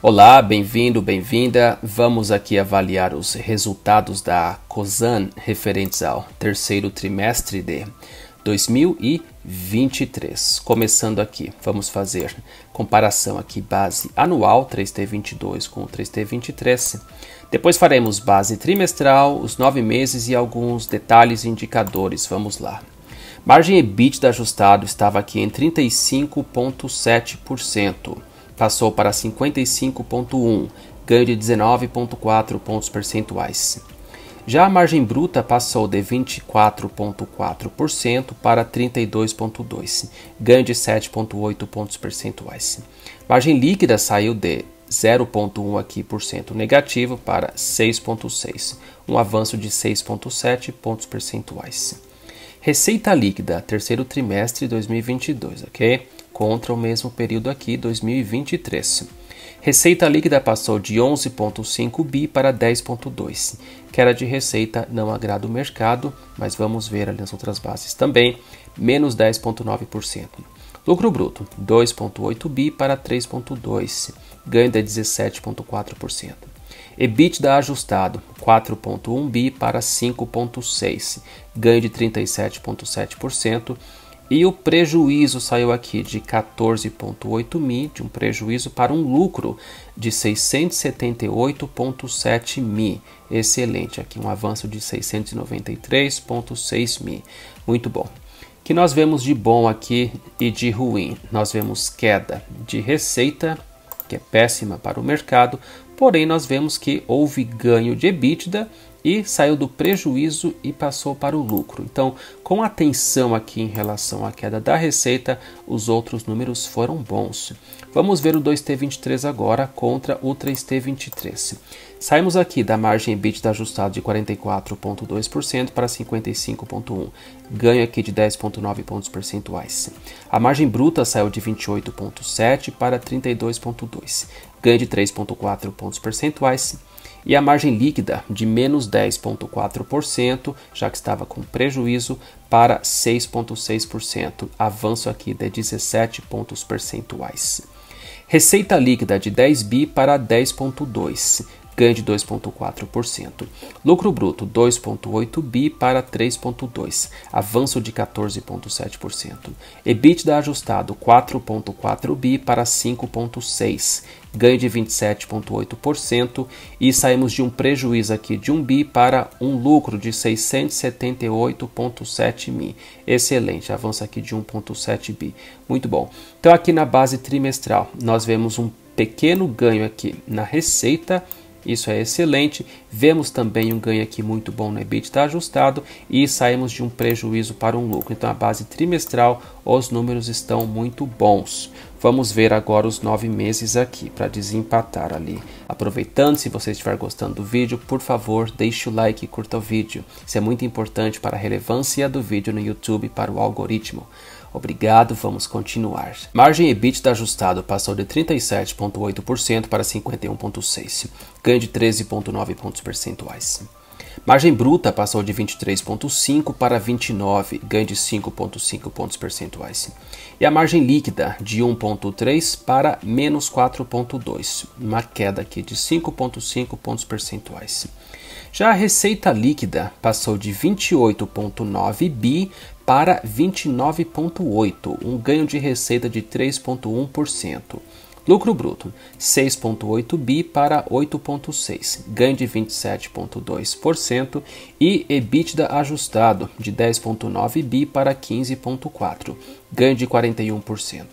Olá, bem-vindo, bem-vinda. Vamos aqui avaliar os resultados da COSAN referentes ao terceiro trimestre de 2023. Começando aqui, vamos fazer comparação aqui base anual 3T22 com 3T23. Depois faremos base trimestral, os nove meses e alguns detalhes e indicadores. Vamos lá. Margem EBITDA ajustado estava aqui em 35,7% passou para 55,1, ganho de 19,4 pontos percentuais. Já a margem bruta passou de 24,4% para 32,2%, ganho de 7,8 pontos percentuais. Margem líquida saiu de 0,1 aqui por cento negativo para 6,6, um avanço de 6,7 pontos percentuais. Receita líquida, terceiro trimestre de 2022, ok? contra o mesmo período aqui, 2023. Receita líquida passou de 11,5 bi para 10,2. Queda de receita não agrada o mercado, mas vamos ver ali nas outras bases também, menos 10,9%. Lucro bruto, 2,8 bi para 3,2, ganho de 17,4%. EBITDA ajustado, 4,1 bi para 5,6, ganho de 37,7%. E o prejuízo saiu aqui de 14,8 mil, de um prejuízo para um lucro de 678,7 mil. Excelente, aqui um avanço de 693,6 mil. Muito bom. Que nós vemos de bom aqui e de ruim? Nós vemos queda de receita, que é péssima para o mercado, porém nós vemos que houve ganho de EBITDA e saiu do prejuízo e passou para o lucro. Então, com atenção aqui em relação à queda da receita, os outros números foram bons. Vamos ver o 2T23 agora contra o 3T23. Saímos aqui da margem EBITDA ajustada de 44,2% para 55,1%, ganho aqui de 10,9 pontos percentuais. A margem bruta saiu de 28,7% para 32,2%, ganho de 3,4 pontos percentuais e a margem líquida de menos 10,4%, já que estava com prejuízo, para 6,6%, avanço aqui de 17 pontos percentuais. Receita líquida de 10 bi para 10,2, ganho de 2,4%. Lucro bruto 2,8 bi para 3,2, avanço de 14,7%. EBITDA ajustado 4,4 bi para 5,6, ganho de 27,8% e saímos de um prejuízo aqui de 1 bi para um lucro de 678,7 mi. Excelente, avança aqui de 1,7 bi. Muito bom. Então aqui na base trimestral nós vemos um pequeno ganho aqui na receita isso é excelente. Vemos também um ganho aqui muito bom no EBITDA ajustado e saímos de um prejuízo para um lucro. Então, a base trimestral, os números estão muito bons. Vamos ver agora os nove meses aqui para desempatar ali. Aproveitando, se você estiver gostando do vídeo, por favor, deixe o like e curta o vídeo. Isso é muito importante para a relevância do vídeo no YouTube para o algoritmo. Obrigado, vamos continuar. Margem EBITDA ajustado passou de 37,8% para 51,6%, ganho de 13,9 pontos percentuais. Margem bruta passou de 23,5 para 29, ganho de 5,5 pontos percentuais. E a margem líquida de 1,3 para menos 4,2, uma queda aqui de 5,5 pontos percentuais. Já a receita líquida passou de 28,9 bi para 29,8, um ganho de receita de 3,1%. Lucro bruto 6,8 bi para 8,6, ganho de 27,2% e EBITDA ajustado de 10,9 bi para 15,4, ganho de 41%.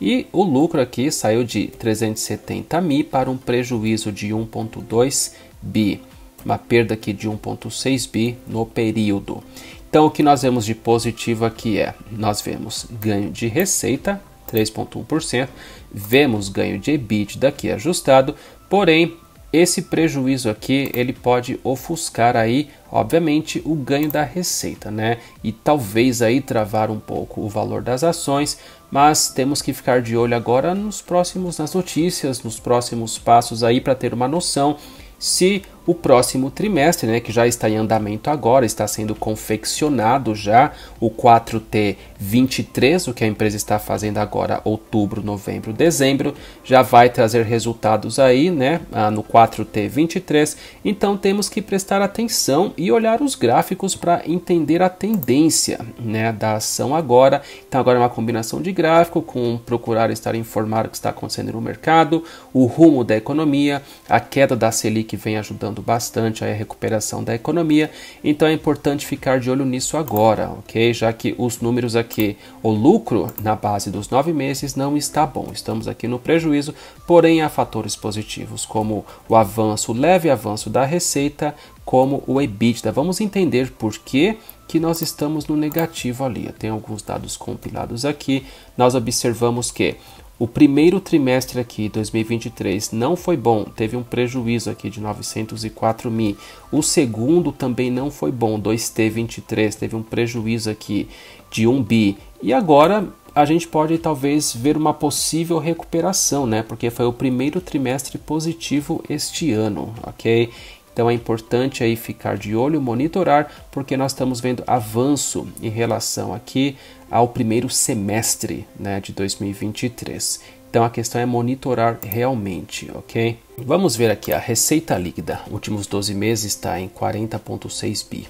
E o lucro aqui saiu de 370 mil para um prejuízo de 1,2 bi, uma perda aqui de 1,6 bi no período. Então o que nós vemos de positivo aqui é, nós vemos ganho de receita, 3.1%, vemos ganho de EBITDA aqui ajustado, porém esse prejuízo aqui ele pode ofuscar aí, obviamente, o ganho da receita, né? E talvez aí travar um pouco o valor das ações, mas temos que ficar de olho agora nos próximos nas notícias, nos próximos passos aí para ter uma noção se o próximo trimestre, né, que já está em andamento agora, está sendo confeccionado já o 4T 23, o que a empresa está fazendo agora, outubro, novembro, dezembro, já vai trazer resultados aí, né, ah, no 4T 23. Então temos que prestar atenção e olhar os gráficos para entender a tendência, né, da ação agora. Então agora é uma combinação de gráfico com procurar estar informado o que está acontecendo no mercado, o rumo da economia, a queda da Selic vem ajudando ajudando bastante a recuperação da economia, então é importante ficar de olho nisso agora, ok? Já que os números aqui, o lucro na base dos nove meses não está bom, estamos aqui no prejuízo, porém há fatores positivos como o avanço, o leve avanço da receita, como o EBITDA. Vamos entender por que que nós estamos no negativo ali. Tem alguns dados compilados aqui. Nós observamos que o primeiro trimestre aqui, 2023, não foi bom, teve um prejuízo aqui de 904 mil. O segundo também não foi bom, 2T23, teve um prejuízo aqui de 1 bi. E agora a gente pode talvez ver uma possível recuperação, né? Porque foi o primeiro trimestre positivo este ano, ok? Então é importante aí ficar de olho, monitorar, porque nós estamos vendo avanço em relação aqui ao primeiro semestre né, de 2023. Então a questão é monitorar realmente, ok? Vamos ver aqui a receita líquida, últimos 12 meses está em 40,6 bi.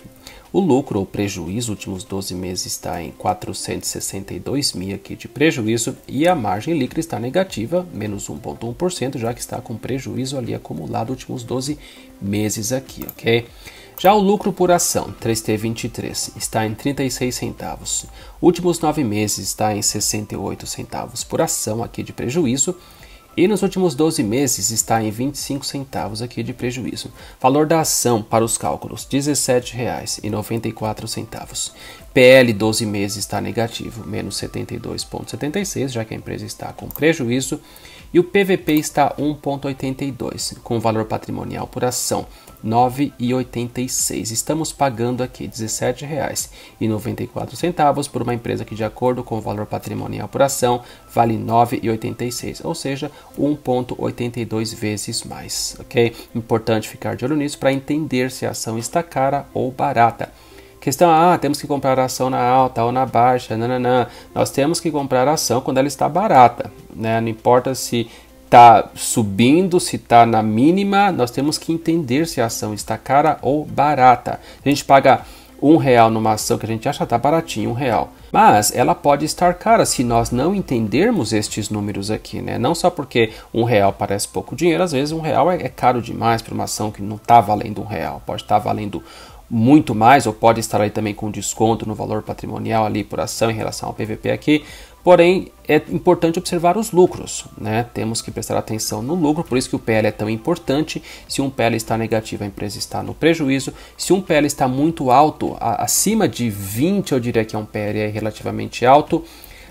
O lucro ou prejuízo, últimos 12 meses está em 462 mil aqui de prejuízo e a margem líquida está negativa, menos 1,1%, já que está com prejuízo ali acumulado últimos 12 meses aqui, ok? Já o lucro por ação, 3T23, está em 36 centavos. Últimos nove meses está em 68 centavos por ação aqui de prejuízo. E nos últimos 12 meses está em 25 centavos aqui de prejuízo. Valor da ação para os cálculos R$ 17,94. PL 12 meses está negativo, menos 72,76, já que a empresa está com prejuízo, e o PVP está 1,82, com valor patrimonial por ação 9,86. Estamos pagando aqui R$ 17,94 por uma empresa que, de acordo com o valor patrimonial por ação, vale 9,86, ou seja, 1,82 vezes mais. Ok? Importante ficar de olho nisso para entender se a ação está cara ou barata questão, ah, temos que comprar ação na alta ou na baixa, nananã. Nós temos que comprar ação quando ela está barata, né? Não importa se está subindo, se está na mínima, nós temos que entender se a ação está cara ou barata. A gente paga um real numa ação que a gente acha tá baratinho, um real. Mas ela pode estar cara se nós não entendermos estes números aqui, né? Não só porque um real parece pouco dinheiro, às vezes um real é, é caro demais para uma ação que não está valendo um real, pode estar tá valendo muito mais, ou pode estar aí também com desconto no valor patrimonial ali por ação em relação ao PVP aqui. Porém, é importante observar os lucros, né? Temos que prestar atenção no lucro, por isso que o PL é tão importante. Se um PL está negativo, a empresa está no prejuízo. Se um PL está muito alto, acima de 20, eu diria que é um PL relativamente alto,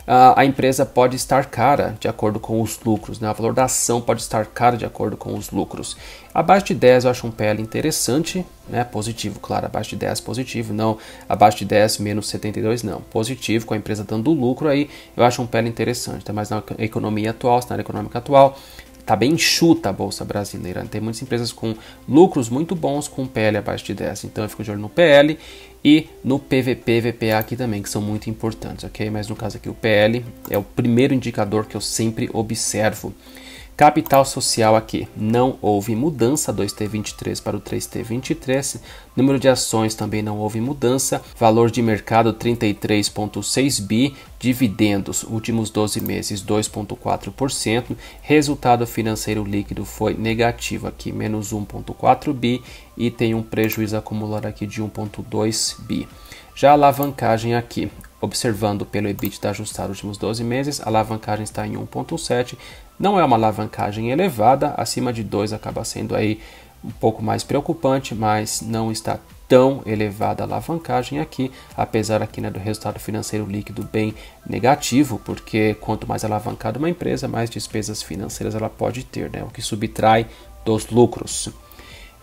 a, empresa pode estar cara de acordo com os lucros, né? o valor da ação pode estar cara de acordo com os lucros. Abaixo de 10 eu acho um PL interessante, né? positivo, claro, abaixo de 10 positivo, não abaixo de 10 menos 72 não, positivo, com a empresa dando lucro aí, eu acho um PL interessante, tá? mas na economia atual, cenário econômico atual, está bem chuta a bolsa brasileira. Né? Tem muitas empresas com lucros muito bons com PL abaixo de 10. Então eu fico de olho no PL e no PVP VPA aqui também, que são muito importantes, ok? Mas no caso aqui o PL é o primeiro indicador que eu sempre observo. Capital social aqui, não houve mudança 2T23 para o 3T23, número de ações também não houve mudança, valor de mercado 33,6 bi, dividendos últimos 12 meses 2,4%, resultado financeiro líquido foi negativo aqui, menos 1,4 bi e tem um prejuízo acumulado aqui de 1,2 bi. Já a alavancagem aqui, Observando pelo EBITDA ajustado nos últimos 12 meses, a alavancagem está em 1.7. Não é uma alavancagem elevada, acima de 2 acaba sendo aí um pouco mais preocupante, mas não está tão elevada a alavancagem aqui, apesar aqui né, do resultado financeiro líquido bem negativo, porque quanto mais alavancada uma empresa, mais despesas financeiras ela pode ter, né, o que subtrai dos lucros.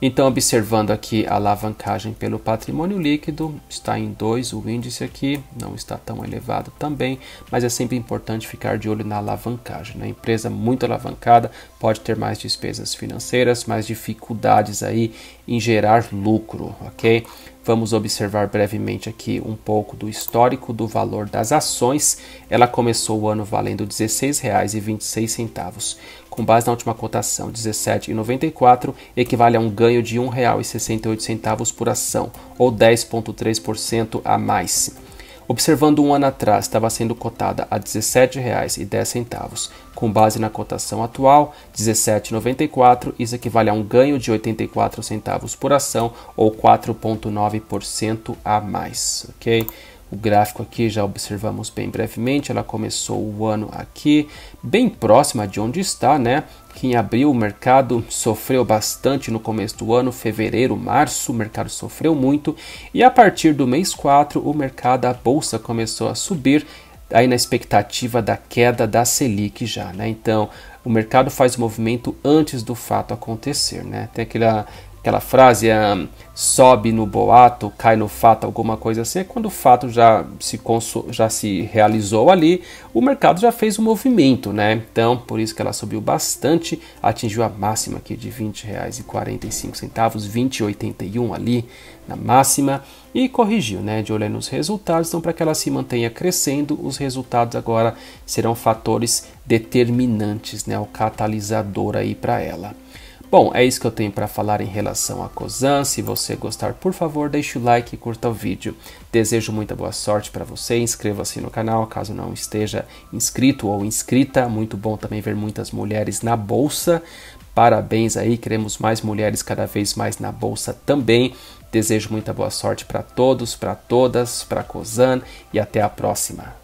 Então, observando aqui a alavancagem pelo patrimônio líquido, está em 2 o índice aqui, não está tão elevado também, mas é sempre importante ficar de olho na alavancagem. Né? empresa muito alavancada pode ter mais despesas financeiras, mais dificuldades aí em gerar lucro, ok? Vamos observar brevemente aqui um pouco do histórico do valor das ações. Ela começou o ano valendo R$ 16,26, com base na última cotação R$ 17,94, equivale a um ganho de R$ 1,68 por ação, ou 10,3% a mais. Observando um ano atrás, estava sendo cotada a R$ 17,10, com base na cotação atual, R$ 17,94, isso equivale a um ganho de 84 centavos por ação ou 4,9% a mais, ok? O gráfico aqui já observamos bem brevemente, ela começou o ano aqui, bem próxima de onde está, né? em abril o mercado sofreu bastante no começo do ano, fevereiro, março, o mercado sofreu muito, e a partir do mês 4 o mercado, a bolsa começou a subir, aí na expectativa da queda da Selic já, né? Então, o mercado faz o movimento antes do fato acontecer, né? Tem aquela aquela frase ah, sobe no boato, cai no fato, alguma coisa assim, é quando o fato já se, já se realizou ali, o mercado já fez o um movimento, né? Então, por isso que ela subiu bastante, atingiu a máxima aqui de R$ 20,45, R$ 20,81 ali na máxima e corrigiu, né? De olhar nos resultados, então para que ela se mantenha crescendo, os resultados agora serão fatores determinantes, né? O catalisador aí para ela. Bom, é isso que eu tenho para falar em relação a COSAN. Se você gostar, por favor, deixe o like e curta o vídeo. Desejo muita boa sorte para você. Inscreva-se no canal caso não esteja inscrito ou inscrita. Muito bom também ver muitas mulheres na bolsa. Parabéns aí, queremos mais mulheres cada vez mais na bolsa também. Desejo muita boa sorte para todos, para todas, para a COSAN e até a próxima.